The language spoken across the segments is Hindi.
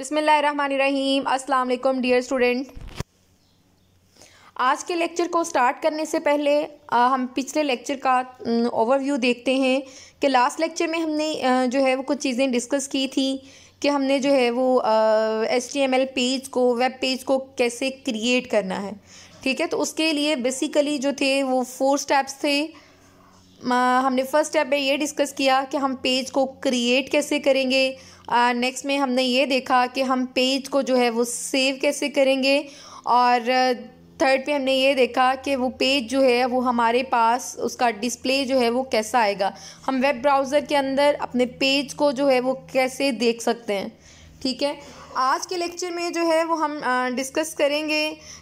बिसमीम अस्सलाम डियर स्टूडेंट आज के लेक्चर को स्टार्ट करने से पहले आ, हम पिछले लेक्चर का ओवरव्यू देखते हैं कि लास्ट लेक्चर में हमने आ, जो है वो कुछ चीज़ें डिस्कस की थी कि हमने जो है वो H T M L page को वेब पेज को कैसे क्रिएट करना है ठीक है तो उसके लिए बेसिकली जो थे वो फोर स्टेप्स थे हमने फ़र्स्ट स्टेप में ये डिस्कस किया कि हम पेज को क्रिएट कैसे करेंगे नेक्स्ट में हमने ये देखा कि हम पेज को जो है वो सेव कैसे करेंगे और थर्ड पे हमने ये देखा कि वो पेज जो है वो हमारे पास उसका डिस्प्ले जो है वो कैसा आएगा हम वेब ब्राउज़र के अंदर अपने पेज को जो है वो कैसे देख सकते हैं ठीक है आज के लेक्चर में जो है वो हम डिस्कस करेंगे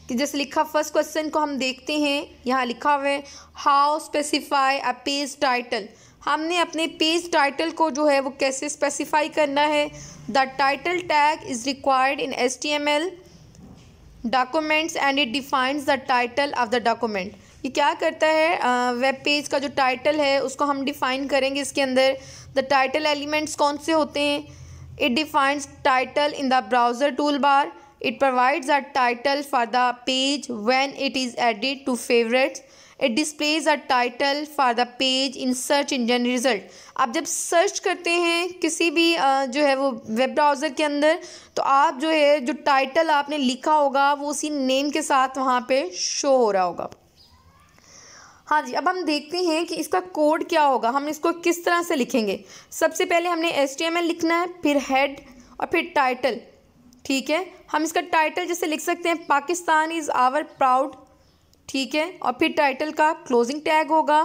कि जैसे लिखा फर्स्ट क्वेश्चन को हम देखते हैं यहाँ लिखा हुआ है how specify a page title हमने अपने पेज टाइटल को जो है वो कैसे स्पेसिफाई करना है the title tag is required in S T M L documents and it defines the title of the document ये क्या करता है वेब पेज का जो टाइटल है उसको हम डिफ़ाइन करेंगे इसके अंदर द टाइटल एलिमेंट्स कौन से होते हैं It defines title in the browser toolbar. It provides a title for the page when it is added to favorites. it displays a title for the page in search engine result आप जब सर्च करते हैं किसी भी जो है वो वेब ब्राउज़र के अंदर तो आप जो है जो टाइटल आपने लिखा होगा वो उसी नेम के साथ वहाँ पे शो हो रहा होगा हाँ जी अब हम देखते हैं कि इसका कोड क्या होगा हम इसको किस तरह से लिखेंगे सबसे पहले हमने एस लिखना है फिर हेड और फिर टाइटल ठीक है हम इसका टाइटल जैसे लिख सकते हैं पाकिस्तान इज़ आवर प्राउड ठीक है और फिर टाइटल का क्लोजिंग टैग होगा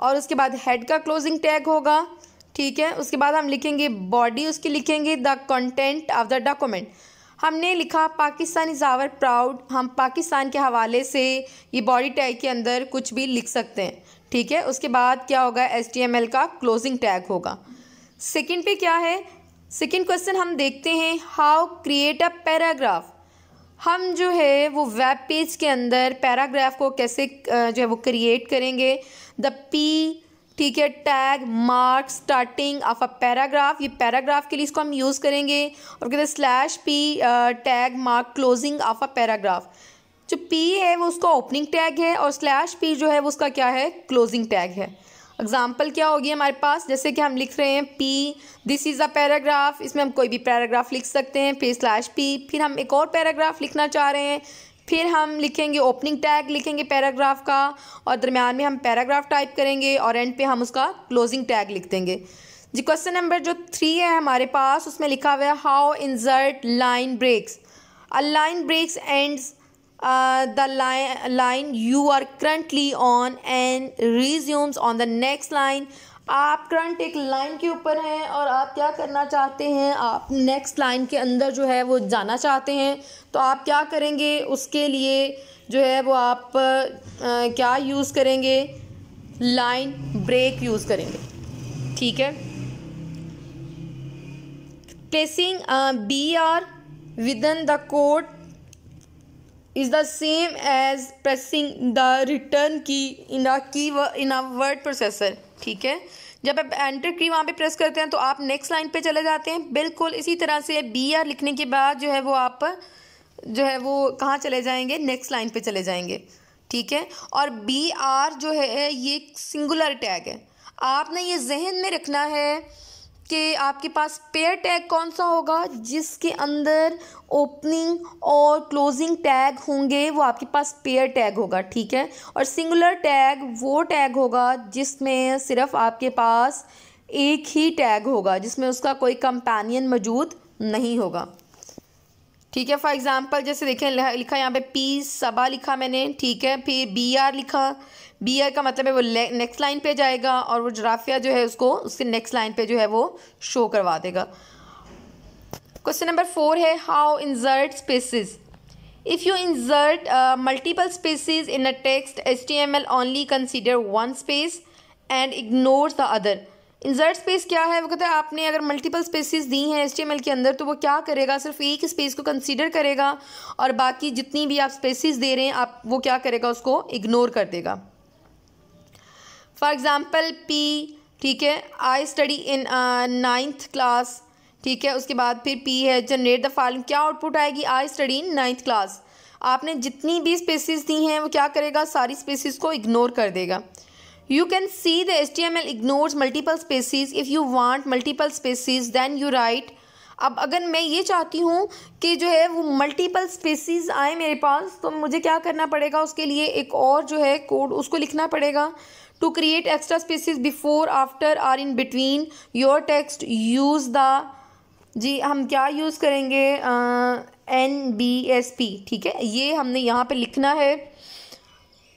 और उसके बाद हेड का क्लोजिंग टैग होगा ठीक है उसके बाद हम लिखेंगे बॉडी उसकी लिखेंगे the content of the document हमने लिखा पाकिस्तान इज़ आवर प्राउड हम पाकिस्तान के हवाले से ये बॉडी टैग के अंदर कुछ भी लिख सकते हैं ठीक है उसके बाद क्या होगा एस का क्लोजिंग टैग होगा सेकेंड पे क्या है सेकेंड क्वेश्चन हम देखते हैं हाउ क्रिएट अ पैराग्राफ हम जो है वो वेब पेज के अंदर पैराग्राफ को कैसे जो है वो क्रिएट करेंगे द पी ठीक है tag mark starting of a paragraph ये पैराग्राफ के लिए इसको हम यूज़ करेंगे और कहते हैं slash P tag mark closing of a paragraph जो पी है वो उसका ओपनिंग टैग है और स्लैश पी जो है वो उसका क्या है क्लोजिंग टैग है एग्ज़ाम्पल क्या होगी हमारे पास जैसे कि हम लिख रहे हैं P this is a paragraph इसमें हम कोई भी पैराग्राफ लिख सकते हैं फिर स्लैश पी फिर हम एक और पैराग्राफ लिखना चाह रहे हैं फिर हम लिखेंगे ओपनिंग टैग लिखेंगे पैराग्राफ का और दरमियान में हम पैराग्राफ टाइप करेंगे और एंड पे हम उसका क्लोजिंग टैग लिख देंगे जी क्वेश्चन नंबर जो थ्री है हमारे पास उसमें लिखा हुआ है how insert line breaks a line breaks ends the line you are currently on and resumes on the next line आप करंट एक लाइन के ऊपर हैं और आप क्या करना चाहते हैं आप नेक्स्ट लाइन के अंदर जो है वो जाना चाहते हैं तो आप क्या करेंगे उसके लिए जो है वो आप आ, क्या यूज़ करेंगे लाइन ब्रेक यूज़ करेंगे ठीक है placing B R within the code is the same as pressing the return key in की इन अ वर्ड प्रोसेसर ठीक है जब आप एंटर की वहाँ पे प्रेस करते हैं तो आप नेक्स्ट लाइन पे चले जाते हैं बिल्कुल इसी तरह से बी आर लिखने के बाद जो है वो आप जो है वो कहाँ चले जाएंगे नेक्स्ट लाइन पे चले जाएंगे ठीक है और बी आर जो है ये सिंगुलर टैग है आपने ये जहन में रखना है कि आपके पास पेयर टैग कौन सा होगा जिसके अंदर ओपनिंग और क्लोजिंग टैग होंगे वो आपके पास पेयर टैग होगा ठीक है और सिंगुलर टैग वो टैग होगा जिसमें सिर्फ आपके पास एक ही टैग होगा जिसमें उसका कोई कंपेनियन मौजूद नहीं होगा ठीक है फॉर एग्जांपल जैसे देखें लिखा यहाँ पे पी सबा लिखा मैंने ठीक है फिर बी आर लिखा बी आर का मतलब है वो नेक्स्ट लाइन पे जाएगा और वो जराफिया जो है उसको उसके नेक्स्ट लाइन पे जो है वो शो करवा देगा क्वेश्चन नंबर फोर है how insert spaces If you insert uh, multiple spaces in a text, HTML only consider one space and ignores the other. Insert space क्या है वो कहते हैं आपने अगर मल्टीपल स्पेसिस दी हैं एच के अंदर तो वो क्या करेगा सिर्फ एक स्पेस को कंसिडर करेगा और बाकी जितनी भी आप स्पेसिस दे रहे हैं आप वो क्या करेगा उसको इग्नोर कर देगा फॉर एग्ज़ाम्पल पी ठीक है I study in ninth class ठीक है उसके बाद फिर पी है जनरेट द फॉलोइंग क्या आउटपुट आएगी I study in ninth class आपने जितनी भी स्पेसिस दी हैं वो क्या करेगा सारी स्पेसिस को इग्नोर कर देगा you can see the html ignores multiple spaces if you want multiple spaces then you write अब अगर मैं ये चाहती हूँ कि जो है वो मल्टीपल स्पेसीज आए मेरे पास तो मुझे क्या करना पड़ेगा उसके लिए एक और जो है कोड उसको लिखना पड़ेगा to create extra spaces before after or in between your text use the G हम क्या यूज़ करेंगे एन बी एस पी ठीक है ये हमने यहाँ पे लिखना है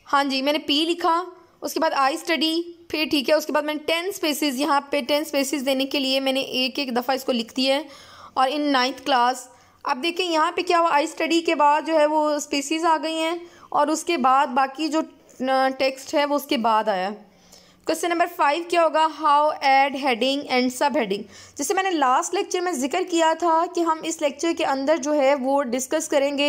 हाँ जी मैंने पी लिखा उसके बाद आई स्टडी फिर ठीक है उसके बाद मैंने टेन स्पेसिस यहाँ पे टेन स्पेसिस देने के लिए मैंने एक एक दफ़ा इसको लिख दी है और इन नाइन्थ क्लास अब देखें यहाँ पे क्या हुआ आई स्टडी के बाद जो है वो स्पेसिस आ गई हैं और उसके बाद बाकी जो टेक्स्ट है वो उसके बाद आया क्वेश्चन नंबर फाइव क्या होगा how add heading and sub heading जैसे मैंने लास्ट लेक्चर में जिक्र किया था कि हम इस लेक्चर के अंदर जो है वो डिस्कस करेंगे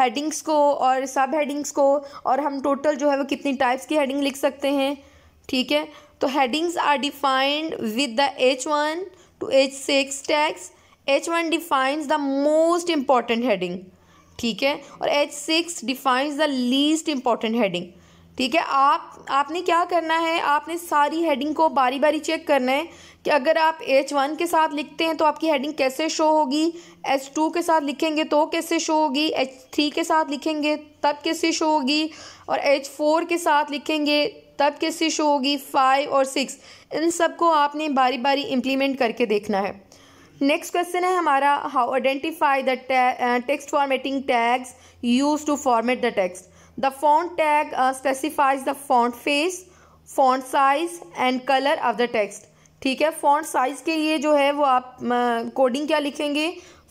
हेडिंग्स को और सब हेडिंग्स को और हम टोटल जो है वो कितनी टाइप्स की हेडिंग लिख सकते हैं ठीक है तो headings are defined with the H one to H six tags H one defines the most important heading ठीक है और H six defines the least important heading ठीक है आप आपने क्या करना है आपने सारी हेडिंग को बारी बारी चेक करना है कि अगर आप एच वन के साथ लिखते हैं तो आपकी हेडिंग कैसे शो होगी एच टू के साथ लिखेंगे तो कैसे शो होगी एच थ्री के साथ लिखेंगे तब कैसे शो होगी और एच फोर के साथ लिखेंगे तब कैसे शो होगी फाइव और सिक्स इन सब को आपने बारी बारी इम्प्लीमेंट करके देखना है नेक्स्ट क्वेश्चन है हमारा how identify the text formatting tags use to format the text The font tag uh, specifies the font face, font size and color of the text. ठीक है फॉन्ट साइज़ के लिए जो है वो आप कोडिंग uh, क्या लिखेंगे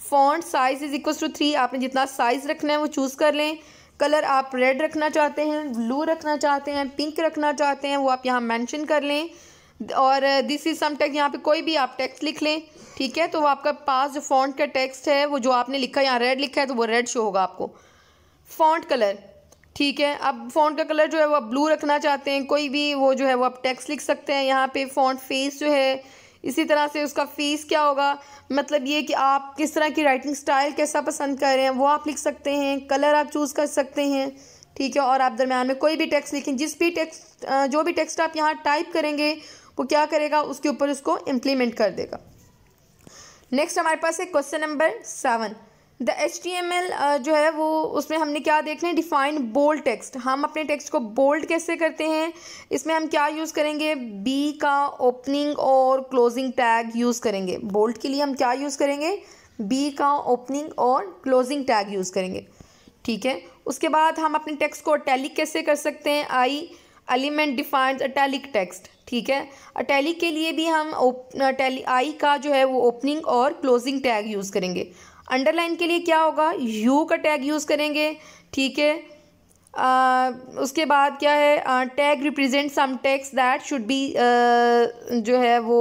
font size is equal to three आपने जितना साइज़ रखना है वो चूज़ कर लें कलर आप रेड रखना चाहते हैं ब्लू रखना चाहते हैं पिंक रखना चाहते हैं वो आप यहाँ मेंशन कर लें और दिस इज़ सम टेक्स यहाँ पे कोई भी आप टेक्स्ट लिख लें ठीक है तो वो आपका पास जो फॉन्ट का टेक्स्ट है वो जो आपने लिखा यहाँ रेड लिखा है तो वो रेड शो होगा आपको फॉन्ट कलर ठीक है अब फ़ॉन्ट का कलर जो है वो आप ब्लू रखना चाहते हैं कोई भी वो जो है वो आप टेक्स्ट लिख सकते हैं यहाँ पे फ़ॉन्ट फेस जो है इसी तरह से उसका फेस क्या होगा मतलब ये कि आप किस तरह की राइटिंग स्टाइल कैसा पसंद कर रहे हैं वो आप लिख सकते हैं कलर आप चूज़ कर सकते हैं ठीक है और आप दरम्यान में कोई भी टेक्स्ट लिखें जिस भी टेक्स्ट जो भी टेक्स्ट आप यहाँ टाइप करेंगे वो क्या करेगा उसके ऊपर उसको इम्प्लीमेंट कर देगा नेक्स्ट हमारे पास है question number seven the H T M L जो है वो उसमें हमने क्या देखना है डिफाइन बोल्ड टेक्स्ट हम अपने टेक्स्ट को बोल्ड कैसे करते हैं इसमें हम क्या यूज़ करेंगे बी का ओपनिंग और क्लोजिंग टैग यूज़ करेंगे बोल्ड के लिए हम क्या यूज़ करेंगे बी का ओपनिंग और क्लोजिंग टैग यूज़ करेंगे ठीक है उसके बाद हम अपने टेक्स्ट को अटैलिक कैसे कर सकते हैं I element defines italic text ठीक है अटैली के लिए भी हम अटैली आई का जो है वो ओपनिंग और क्लोजिंग टैग यूज़ करेंगे अंडरलाइन के लिए क्या होगा यू का टैग यूज़ करेंगे ठीक है आ, उसके बाद क्या है tag represent some text that should be जो है वो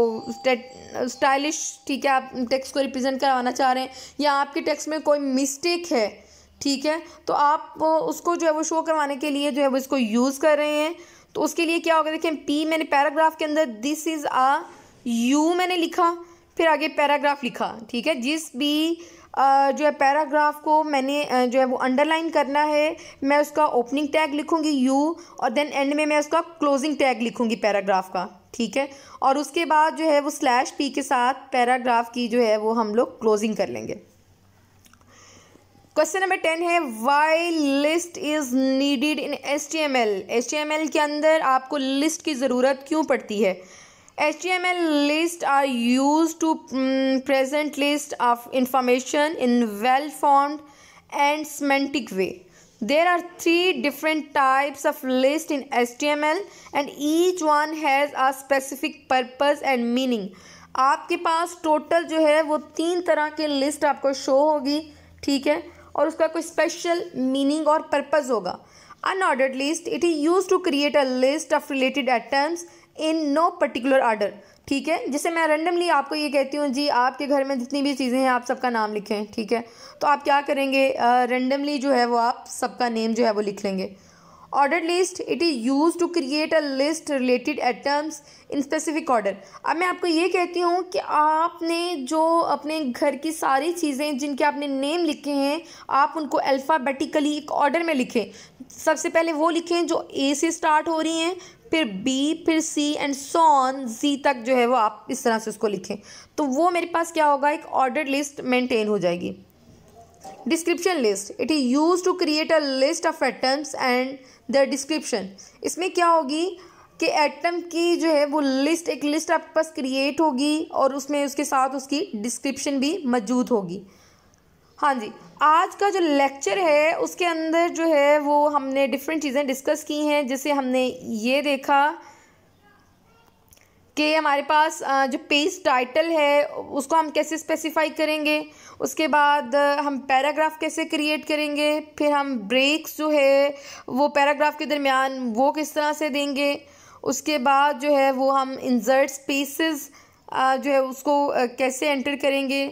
स्टाइलिश ठीक है आप टैक्स को रिप्रेजेंट करवाना चाह रहे हैं या आपके टैक्स में कोई मिस्टेक है ठीक है तो आप उसको जो है वो शो करवाने के लिए जो है वो इसको यूज़ कर रहे हैं तो उसके लिए क्या होगा देखें पी मैंने पैराग्राफ के अंदर दिस इज़ आ यू मैंने लिखा फिर आगे पैराग्राफ लिखा ठीक है जिस भी जो है पैराग्राफ को मैंने जो है वो अंडरलाइन करना है मैं उसका ओपनिंग टैग लिखूंगी यू और देन एंड में मैं उसका क्लोजिंग टैग लिखूंगी पैराग्राफ का ठीक है और उसके बाद जो है वो स्लैश पी के साथ पैराग्राफ की जो है वो हम लोग क्लोजिंग कर लेंगे क्वेश्चन नंबर टेन है why list is needed in S T M L S T M L के अंदर आपको लिस्ट की ज़रूरत क्यों पड़ती है H T M L list are used to present list of information in well formed and वे there are three different types of list in S T M L and each one has a specific purpose and meaning आपके पास टोटल जो है वो तीन तरह के लिस्ट आपको शो होगी ठीक है और उसका कोई स्पेशल मीनिंग और पर्पज़ होगा unordered list it is used to create a list of related items in no particular order ठीक है जैसे मैं रैंडमली आपको ये कहती हूँ जी आपके घर में जितनी भी चीज़ें हैं आप सबका नाम लिखें ठीक है तो आप क्या करेंगे रैंडमली uh, जो है वो आप सबका नेम जो है वो लिख लेंगे order list it is used to create a list related items in specific order अब मैं आपको ये कहती हूँ कि आपने जो अपने घर की सारी चीज़ें जिनके आपने नेम लिखे हैं आप उनको अल्फ़ाबेटिकली एक ऑर्डर में लिखें सबसे पहले वो लिखें जो ए से स्टार्ट हो रही हैं फिर बी फिर सी एंड सॉन जी तक जो है वो आप इस तरह से उसको लिखें तो वो मेरे पास क्या होगा एक ऑर्डर लिस्ट मेंटेन हो जाएगी description list it is used to create a list of items and the description इसमें क्या होगी कि एटम की जो है वो लिस्ट एक लिस्ट आपके पास क्रिएट होगी और उसमें उसके साथ उसकी डिस्क्रिप्शन भी मौजूद होगी हाँ जी आज का जो लेक्चर है उसके अंदर जो है वो हमने डिफरेंट चीज़ें डिस्कस की हैं जैसे हमने ये देखा कि हमारे पास जो पेज टाइटल है उसको हम कैसे स्पेसिफाई करेंगे उसके बाद हम पैराग्राफ कैसे क्रिएट करेंगे फिर हम ब्रेक्स जो है वो पैराग्राफ के दरमियान वो किस तरह से देंगे उसके बाद जो है वो हम इंजर्ट स्पेसेस जो है उसको कैसे एंटर करेंगे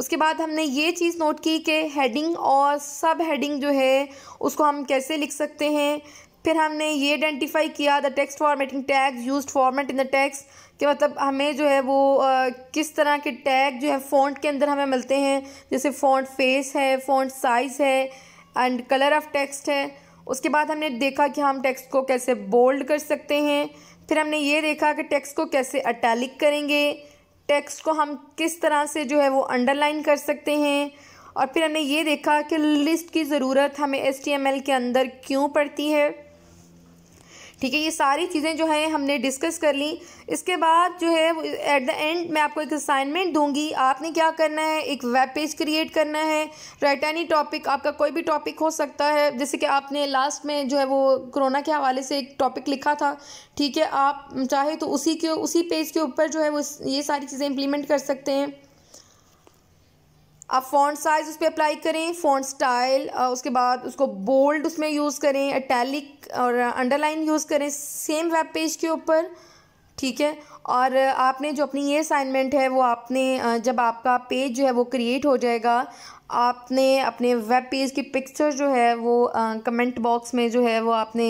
उसके बाद हमने ये चीज़ नोट की कि हेडिंग और सब हेडिंग जो है उसको हम कैसे लिख सकते हैं फिर हमने ये आइडेंटिफाई किया the text formatting tag use format in the text कि मतलब हमें जो है वो आ, किस तरह के टैग जो है फ़ॉन्ट के अंदर हमें मिलते हैं जैसे फ़ॉन्ट फेस है फ़ॉन्ट साइज़ है एंड कलर ऑफ टेक्स्ट है उसके बाद हमने देखा कि हम टेक्स्ट को कैसे बोल्ड कर सकते हैं फिर हमने ये देखा कि टेक्स्ट को कैसे अटैलिक करेंगे टेक्स्ट को हम किस तरह से जो है वो अंडरलाइन कर सकते हैं और फिर हमने ये देखा कि लिस्ट की ज़रूरत हमें एस के अंदर क्यों पड़ती है ठीक है ये सारी चीज़ें जो है हमने डिस्कस कर ली इसके बाद जो है एट द एंड मैं आपको एक असाइनमेंट दूंगी आपने क्या करना है एक वेब पेज क्रिएट करना है राइट एनी टॉपिक आपका कोई भी टॉपिक हो सकता है जैसे कि आपने लास्ट में जो है वो कोरोना के हवाले से एक टॉपिक लिखा था ठीक है आप चाहे तो उसी के उसी पेज के ऊपर जो है वो ये सारी चीज़ें इम्प्लीमेंट कर सकते हैं आप फॉन्ट साइज उस पर अप्लाई करें फॉन्ट स्टाइल उसके बाद उसको बोल्ड उसमें यूज़ करें अटैलिक और अंडरलाइन यूज़ करें सेम वेब पेज के ऊपर ठीक है और आपने जो अपनी ये असाइनमेंट है वो आपने जब आपका पेज जो है वो क्रिएट हो जाएगा आपने अपने वेब पेज की पिक्चर जो है वो कमेंट बॉक्स में जो है वो आपने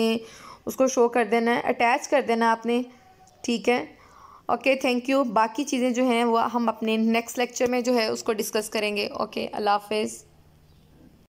उसको शो कर देना है अटैच कर देना आपने ठीक है ओके थैंक यू बाकी चीज़ें जो हैं वो हम अपने नेक्स्ट लेक्चर में जो है उसको डिस्कस करेंगे ओके अल्लाह हाफिज़